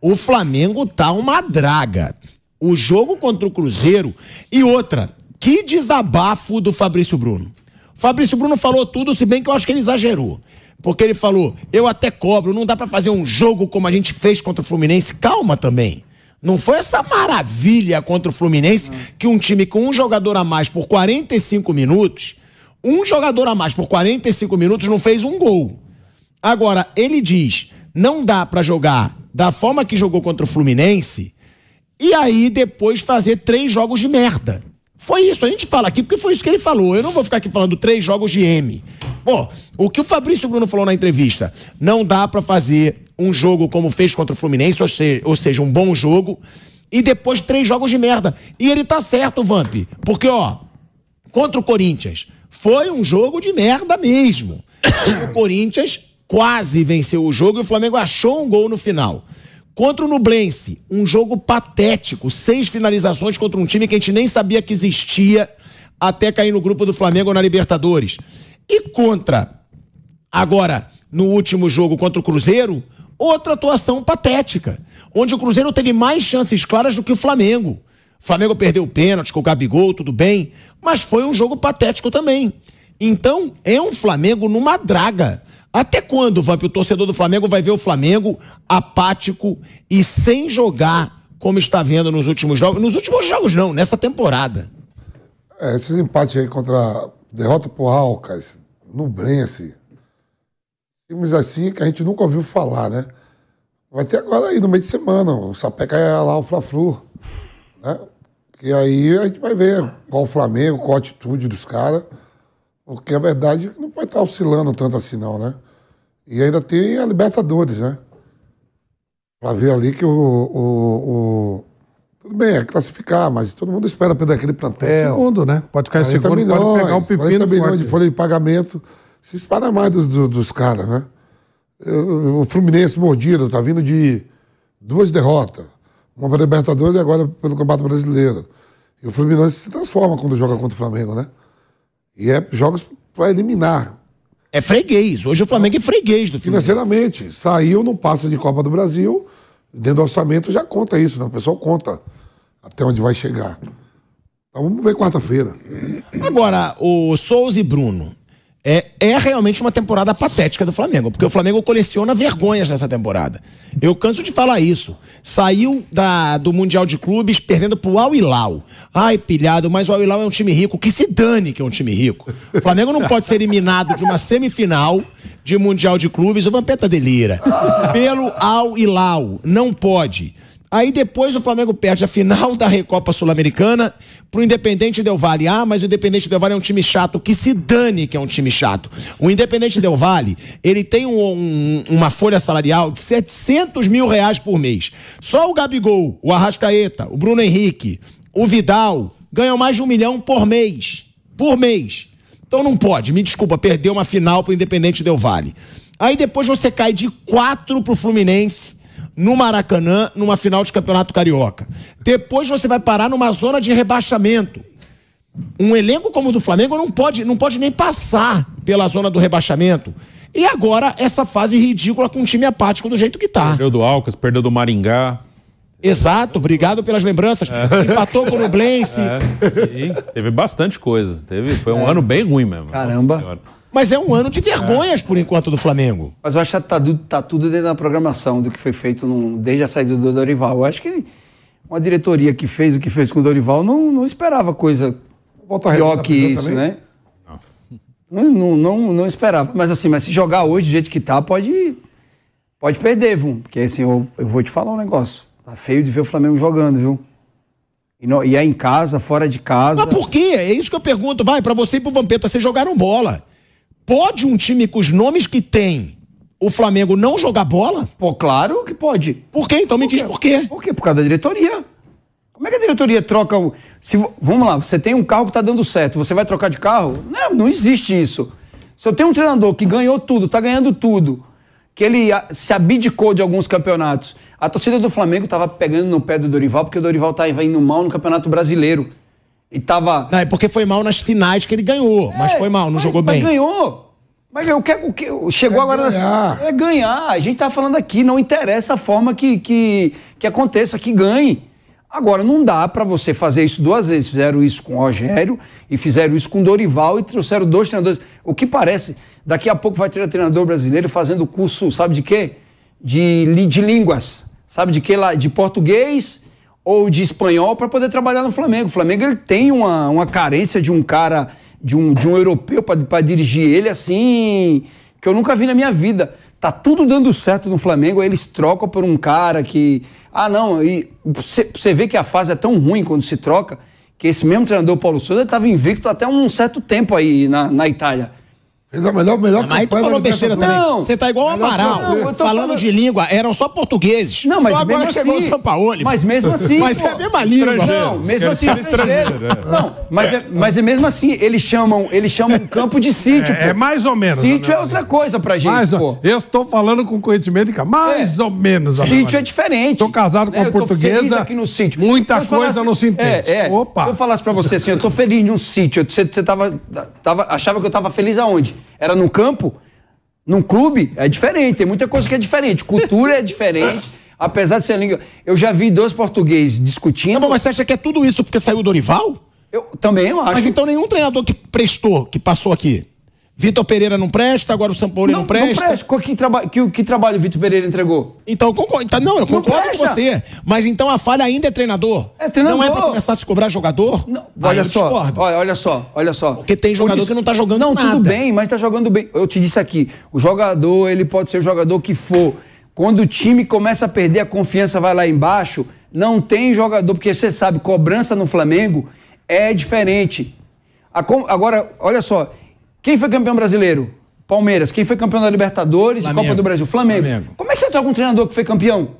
O Flamengo tá uma draga. O jogo contra o Cruzeiro e outra, que desabafo do Fabrício Bruno. Fabrício Bruno falou tudo, se bem que eu acho que ele exagerou. Porque ele falou: eu até cobro, não dá para fazer um jogo como a gente fez contra o Fluminense. Calma também. Não foi essa maravilha contra o Fluminense que um time com um jogador a mais por 45 minutos, um jogador a mais por 45 minutos não fez um gol. Agora, ele diz: não dá para jogar da forma que jogou contra o Fluminense e aí depois fazer três jogos de merda. Foi isso, a gente fala aqui porque foi isso que ele falou. Eu não vou ficar aqui falando três jogos de M. Pô, o que o Fabrício Bruno falou na entrevista, não dá para fazer um jogo como fez contra o Fluminense, ou seja, ou seja, um bom jogo, e depois três jogos de merda. E ele tá certo, Vamp, porque ó, contra o Corinthians, foi um jogo de merda mesmo. o Corinthians quase venceu o jogo e o Flamengo achou um gol no final. Contra o Nublense, um jogo patético, seis finalizações contra um time que a gente nem sabia que existia até cair no grupo do Flamengo na Libertadores. E contra, agora, no último jogo contra o Cruzeiro, outra atuação patética, onde o Cruzeiro teve mais chances claras do que o Flamengo. O Flamengo perdeu o pênalti com o Gabigol, tudo bem, mas foi um jogo patético também. Então, é um Flamengo numa draga. Até quando, Vamp, o torcedor do Flamengo vai ver o Flamengo apático e sem jogar como está vendo nos últimos jogos? Nos últimos jogos, não, nessa temporada. É, esses empates aí contra derrota pro Alcas, Brense. Assim. times assim que a gente nunca ouviu falar, né? Vai ter agora aí no meio de semana, o Sapeca é lá o Fla-Flu, né? E aí a gente vai ver qual o Flamengo, qual a atitude dos caras. Porque a verdade não pode estar oscilando tanto assim, não, né? E ainda tem a Libertadores, né? Para ver ali que o, o, o... Tudo bem, é classificar, mas todo mundo espera perder aquele plantel. O é segundo, né? Pode ficar segundo, milhões, pode pegar um pepino milhões de folha de pagamento. Se espalha mais dos, dos, dos caras, né? O Fluminense mordido, tá vindo de duas derrotas. Uma para Libertadores e agora pelo Campeonato Brasileiro. E o Fluminense se transforma quando joga contra o Flamengo, né? E é jogos para eliminar. É freguês. Hoje o Flamengo é freguês do Fluminense. Saiu, não passa de Copa do Brasil. Dentro do orçamento já conta isso, né? O pessoal conta até onde vai chegar. Então vamos ver quarta-feira. Agora, o Souza e Bruno é, é realmente uma temporada patética do Flamengo, porque o Flamengo coleciona vergonhas nessa temporada. Eu canso de falar isso. Saiu da, do Mundial de Clubes perdendo pro Al Hilal. Ai, pilhado, mas o Al Hilal é um time rico. Que se dane que é um time rico. O Flamengo não pode ser eliminado de uma semifinal de Mundial de Clubes, o Vampeta delira, pelo Al Hilal. Não pode. Aí depois o Flamengo perde a final da Recopa Sul-Americana pro Independente Del Vale. Ah, mas o Independente Del Vale é um time chato. Que se dane que é um time chato. O Independente Del Vale, ele tem um, um, uma folha salarial de 700 mil reais por mês. Só o Gabigol, o Arrascaeta, o Bruno Henrique, o Vidal ganham mais de um milhão por mês. Por mês. Então não pode, me desculpa, perder uma final pro Independente Del Vale. Aí depois você cai de quatro pro Fluminense no Maracanã, numa final de campeonato carioca. Depois você vai parar numa zona de rebaixamento. Um elenco como o do Flamengo não pode, não pode nem passar pela zona do rebaixamento. E agora essa fase ridícula com o time apático do jeito que tá. Perdeu do Alcas, perdeu do Maringá. Exato, obrigado pelas lembranças. É. Empatou com o Nublense. É, teve bastante coisa. Teve, foi um é. ano bem ruim mesmo. Caramba. Mas é um ano de vergonhas, por enquanto, do Flamengo. Mas eu acho que tá, tá tudo dentro da programação do que foi feito no, desde a saída do Dorival. Eu acho que uma diretoria que fez o que fez com o Dorival não, não esperava coisa Volta pior que isso, também. né? Não, não, não, não, esperava. Mas assim, mas se jogar hoje do jeito que tá, pode, pode perder, viu? Porque assim, eu, eu vou te falar um negócio. Tá feio de ver o Flamengo jogando, viu? E, não, e é em casa, fora de casa. Mas por quê? É isso que eu pergunto. Vai, para você e pro Vampeta, vocês jogaram bola. Pode um time com os nomes que tem o Flamengo não jogar bola? Pô, claro que pode. Por quê? Então por me diz por quê. Por quê? Por causa da diretoria. Como é que a diretoria troca o. Se, vamos lá, você tem um carro que está dando certo, você vai trocar de carro? Não, não existe isso. Se eu tenho um treinador que ganhou tudo, está ganhando tudo, que ele se abdicou de alguns campeonatos, a torcida do Flamengo estava pegando no pé do Dorival, porque o Dorival tá indo mal no Campeonato Brasileiro. E tava. Não, é porque foi mal nas finais que ele ganhou, é, mas foi mal, não mas, jogou mas bem. Mas ganhou. Mas é- o que, o que chegou é agora ganhar. é ganhar. A gente tá falando aqui, não interessa a forma que, que, que aconteça, que ganhe. Agora, não dá para você fazer isso duas vezes. Fizeram isso com o Rogério e fizeram isso com o Dorival e trouxeram dois treinadores. O que parece, daqui a pouco vai ter um treinador brasileiro fazendo curso, sabe de quê? De, de línguas. Sabe de quê lá? De português ou de espanhol para poder trabalhar no Flamengo. O Flamengo ele tem uma, uma carência de um cara, de um, de um europeu para dirigir ele assim, que eu nunca vi na minha vida. Tá tudo dando certo no Flamengo, aí eles trocam por um cara que. Ah, não, e você vê que a fase é tão ruim quando se troca, que esse mesmo treinador Paulo Souza estava invicto até um certo tempo aí na, na Itália. Fez a melhor, melhor mas campanha. Mas falou besteira também. Não. Você tá igual o Amaral, falando, falando, de língua. Eram só portugueses. Não, mas só agora assim, chegou o São assim, Paulo. Mas mesmo assim. mas pô, é a mesma língua. Não, mesmo assim, estrangeiro. É. Não, mas é, mas é mesmo assim. Eles chamam, eles chamam um campo de sítio. É, é mais ou menos. Sítio é outra coisa pra gente. Mais, pô. Eu estou falando com conhecimento de cá. É mais é. ou menos. Sítio é diferente. Estou casado com né, uma portuguesa. aqui no sítio. Muita coisa no sintético. É, Opa. Se eu falasse pra você assim, eu tô feliz de um sítio. Você tava. Achava que eu tava feliz aonde? era no campo, num clube, é diferente. Tem muita coisa que é diferente. Cultura é diferente. Apesar de ser língua. Eu já vi dois portugueses discutindo. Tá bom, mas você acha que é tudo isso porque saiu o Dorival? Eu também eu acho. Mas então nenhum treinador que prestou, que passou aqui, Vitor Pereira não presta, agora o Sampaoli não, não presta. Não presta. que, traba que, que trabalho o Vitor Pereira entregou? Então, eu concordo, então, não, eu concordo com você. Mas então a falha ainda é treinador? É treinador. Não é pra começar a se cobrar jogador? Não, olha só. Olha, olha só, olha só. Porque tem jogador disse, que não tá jogando não, nada. Não, tudo bem, mas tá jogando bem. Eu te disse aqui, o jogador, ele pode ser o jogador que for. Quando o time começa a perder a confiança, vai lá embaixo, não tem jogador, porque você sabe, cobrança no Flamengo é diferente. A, agora, olha só, quem foi campeão brasileiro? Palmeiras. Quem foi campeão da Libertadores Flamengo. e Copa do Brasil? Flamengo. Flamengo. Como é que você troca tá um treinador que foi campeão?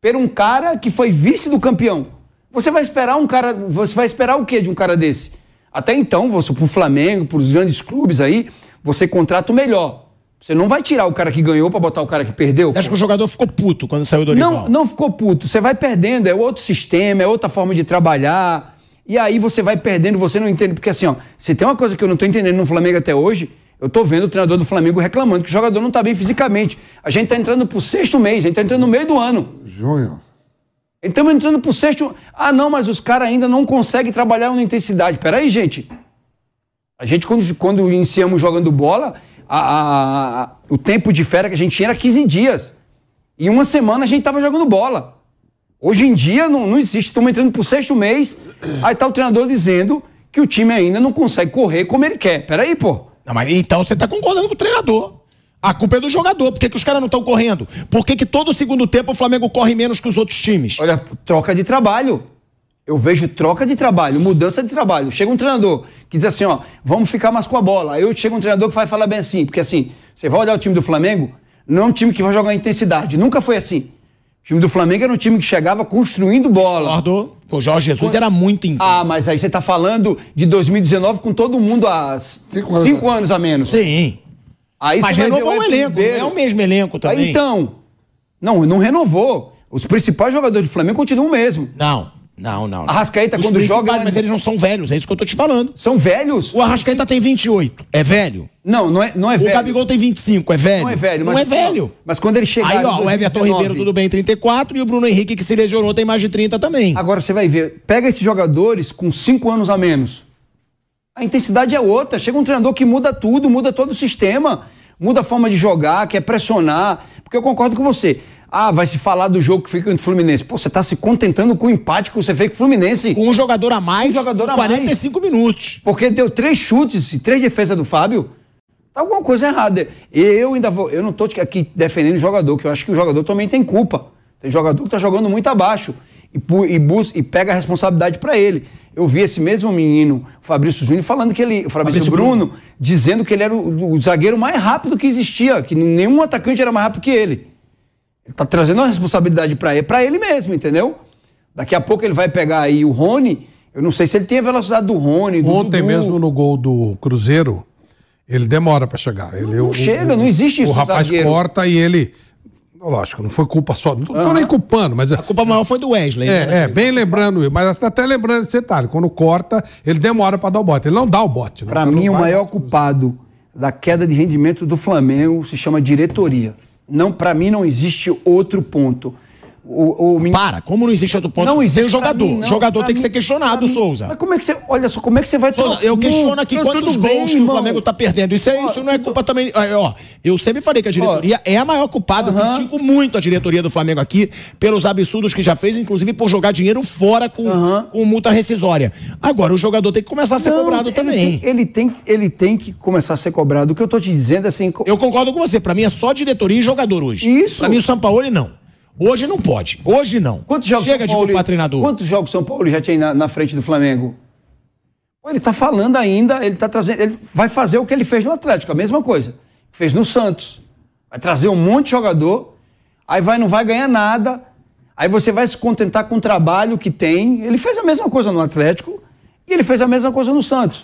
Por um cara que foi vice do campeão. Você vai esperar um cara. Você vai esperar o quê de um cara desse? Até então, você, pro Flamengo, pros grandes clubes aí, você contrata o melhor. Você não vai tirar o cara que ganhou para botar o cara que perdeu. Você acha que o jogador ficou puto quando saiu do Dorival? Não, não ficou puto. Você vai perdendo, é outro sistema, é outra forma de trabalhar. E aí você vai perdendo, você não entende. Porque assim, ó, se tem uma coisa que eu não estou entendendo no Flamengo até hoje, eu estou vendo o treinador do Flamengo reclamando que o jogador não está bem fisicamente. A gente está entrando pro sexto mês, a gente está entrando no meio do ano. Junho. Estamos entrando pro sexto. Ah, não, mas os caras ainda não conseguem trabalhar uma intensidade. Peraí, gente. A gente, quando, quando iniciamos jogando bola, a, a, a, o tempo de fera que a gente tinha era 15 dias. Em uma semana a gente estava jogando bola. Hoje em dia não, não existe. Estamos entrando para o sexto mês, aí está o treinador dizendo que o time ainda não consegue correr como ele quer. Peraí, pô. Não, mas então você está concordando com o treinador. A culpa é do jogador. Por que, que os caras não estão correndo? Por que, que todo segundo tempo o Flamengo corre menos que os outros times? Olha, troca de trabalho. Eu vejo troca de trabalho, mudança de trabalho. Chega um treinador que diz assim, ó, vamos ficar mais com a bola. Aí chega um treinador que vai falar bem assim, porque assim, você vai olhar o time do Flamengo, não é um time que vai jogar intensidade. Nunca foi assim. O time do Flamengo era um time que chegava construindo bola. Discordo. O Jorge Jesus era muito intenso. Ah, mas aí você está falando de 2019 com todo mundo há cinco anos, cinco anos a menos. Sim. Aí mas renovou o elenco, não é o mesmo elenco também. Aí, então, não, não renovou. Os principais jogadores do Flamengo continuam o mesmo. Não. Não, não. não. Arrascaeta, Os quando joga. Mas eles não são velhos, é isso que eu tô te falando. São velhos? O Arrascaeta tem 28. É velho? Não, não é, não é velho. O Gabigol tem 25, é velho? Não é velho, mas. Não é velho. Mas quando ele chegar. Aí, ó, o Everton Ribeiro, tudo bem, 34. E o Bruno Henrique, que se lesionou, tem mais de 30 também. Agora você vai ver. Pega esses jogadores com 5 anos a menos. A intensidade é outra. Chega um treinador que muda tudo, muda todo o sistema, muda a forma de jogar, quer é pressionar. Porque eu concordo com você. Ah, vai se falar do jogo que fica contra o Fluminense. Pô, você tá se contentando com o empate que você fez com o Fluminense. Com um jogador a mais, um jogador a 45 mais. minutos. Porque deu três chutes e três defesas do Fábio. Tá alguma coisa errada. Eu ainda vou. Eu não tô aqui defendendo o jogador, que eu acho que o jogador também tem culpa. Tem jogador que tá jogando muito abaixo e, e, busca, e pega a responsabilidade para ele. Eu vi esse mesmo menino, Fabrício Júnior, falando que ele. O Fabrício, Fabrício Bruno, Bruno, dizendo que ele era o, o zagueiro mais rápido que existia, que nenhum atacante era mais rápido que ele. Ele tá trazendo uma responsabilidade para ele, ele mesmo, entendeu? Daqui a pouco ele vai pegar aí o Rony. Eu não sei se ele tem a velocidade do Rony. Do Ontem Dudu. mesmo no gol do Cruzeiro, ele demora para chegar. Ele, não, não o, chega, o, não existe isso. O rapaz zagueiro. corta e ele. Lógico, não foi culpa só. Não estou nem culpando, mas. É- a culpa maior foi do Wesley. É, né? é bem lembrando, mas até lembrando esse detalhe. Quando corta, ele demora para dar o bote. Ele não dá o bote. Né? Para mim, o maior culpado da queda de rendimento do Flamengo se chama diretoria não para mim não existe outro ponto. O, o Para, como não existe outro ponto? Não existe. Tem jogador. Mim, jogador tem mim, que ser questionado, Souza. Mas como é que você. Olha só, como é que você vai. Souza, eu questiono aqui não, quantos gols bem, que o Flamengo tá perdendo. Isso, é, ó, isso não é culpa também. Ó, eu sempre falei que a diretoria ó, é a maior culpada. Uh -huh. Eu critico muito a diretoria do Flamengo aqui pelos absurdos que já fez, inclusive por jogar dinheiro fora com, uh -huh. com multa rescisória. Agora, o jogador tem que começar a ser não, cobrado ele também. Tem, ele, tem, ele tem que começar a ser cobrado. O que eu tô te dizendo é assim. Eu concordo com você. Pra mim é só diretoria e jogador hoje. Isso. Pra mim, o Sampaoli não. Hoje não pode. Hoje não. Quantos jogos Chega São Paulo, de treinador. Quantos jogos São Paulo já tinha na, na frente do Flamengo? Ele está falando ainda, ele tá trazendo, ele vai fazer o que ele fez no Atlético, a mesma coisa. Fez no Santos. Vai trazer um monte de jogador, aí vai não vai ganhar nada, aí você vai se contentar com o trabalho que tem. Ele fez a mesma coisa no Atlético e ele fez a mesma coisa no Santos.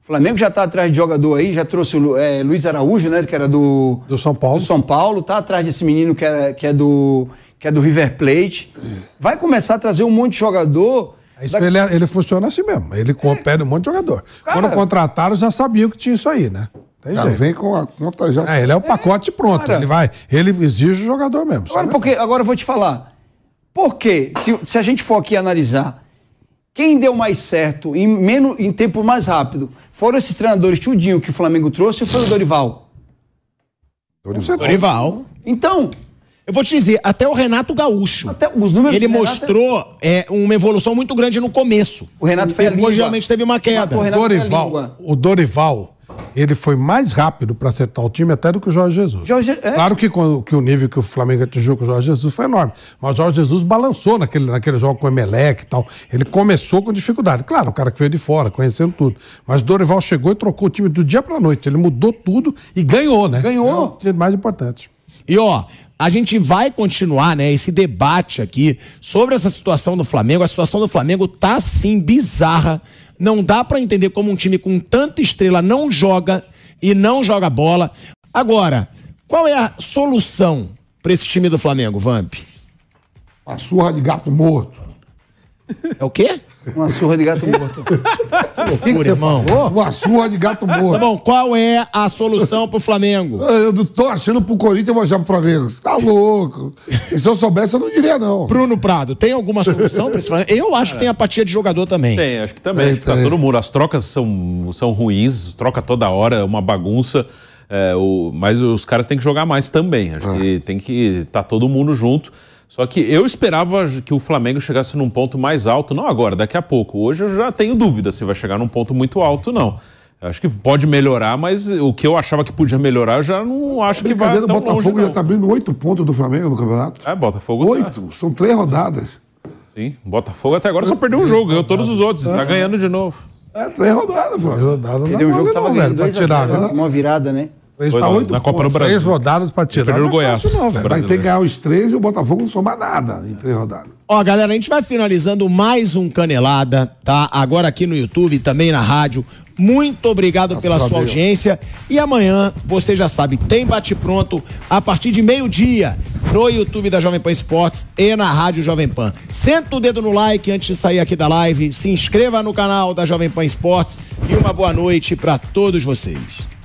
O Flamengo já está atrás de jogador aí, já trouxe o é, Luiz Araújo, né, que era do do São Paulo. Do São Paulo, tá atrás desse menino que é, que é do que é do River Plate, vai começar a trazer um monte de jogador. É isso, da... ele, é- ele, funciona assim mesmo. Ele é. pede um monte de jogador. Cara, Quando contrataram, já sabiam que tinha isso aí, né? Tem já jeito. vem com a conta já. É, ele é o é, pacote é, pronto. Cara. Ele vai. Ele exige o jogador mesmo. Agora, porque, agora eu vou te falar. Porque se, se a gente for aqui analisar, quem deu mais certo em, menos, em tempo mais rápido foram esses treinadores tudinho que o Flamengo trouxe ou foi o Dorival? Dorival. Dorival. Então, eu vou te dizer, até o Renato Gaúcho. Até os números Ele mostrou é... uma evolução muito grande no começo. O Renato foi Depois realmente teve uma queda. O, Dorival, o Dorival, ele foi mais rápido para acertar o time até do que o Jorge Jesus. Jorge, é? Claro que, que o nível que o Flamengo atingiu com o Jorge Jesus foi enorme. Mas o Jorge Jesus balançou naquele, naquele jogo com o Emelec e tal. Ele começou com dificuldade. Claro, o cara que veio de fora, conhecendo tudo. Mas o Dorival chegou e trocou o time do dia para noite. Ele mudou tudo e ganhou, né? Ganhou. É o é mais importante. E ó, a gente vai continuar, né, esse debate aqui sobre essa situação do Flamengo. A situação do Flamengo tá sim bizarra. Não dá para entender como um time com tanta estrela não joga e não joga bola. Agora, qual é a solução para esse time do Flamengo, Vamp? A surra de gato morto. É o quê? Uma surra de gato morto. que loucura, irmão. Uma surra de gato tá morto. Tá bom, qual é a solução pro Flamengo? Eu não tô achando pro Corinthians achar pro Flamengo. Você tá louco. E se eu soubesse, eu não diria, não. Bruno Prado, tem alguma solução pra esse Flamengo? Eu acho que é. tem apatia de jogador também. Tem, acho que também. Tem, acho que tá todo mundo. As trocas são, são ruins, troca toda hora, é uma bagunça. É, o, mas os caras têm que jogar mais também. Acho ah. que tem que estar tá todo mundo junto. Só que eu esperava que o Flamengo chegasse num ponto mais alto, não agora, daqui a pouco. Hoje eu já tenho dúvida se vai chegar num ponto muito alto, não. Eu acho que pode melhorar, mas o que eu achava que podia melhorar, eu já não acho que vai. O Botafogo longe, já está abrindo oito pontos do Flamengo no campeonato. É, Botafogo. Tá- oito, tá. são três rodadas. Sim, Botafogo até agora só perdeu um jogo, ganhou todos os outros, está é. ganhando de novo. É, três rodadas, Flávio. Três rodadas, não Perdeu um jogo que tava velho Pra tirar, né? né? Uma virada, né? Três para 8 na Copa do Brasil. Três rodadas para tirar. Perdeu o é Goiás. Fácil, não, vai ter que ganhar os três e o Botafogo não somar nada em três rodadas. Ó, galera, a gente vai finalizando mais um Canelada, tá? Agora aqui no YouTube e também na rádio. Muito obrigado Nossa, pela sua Deus. audiência. E amanhã, você já sabe, tem bate-pronto a partir de meio-dia no YouTube da Jovem Pan Esportes e na Rádio Jovem Pan. Senta o dedo no like antes de sair aqui da live. Se inscreva no canal da Jovem Pan Esportes. E uma boa noite para todos vocês.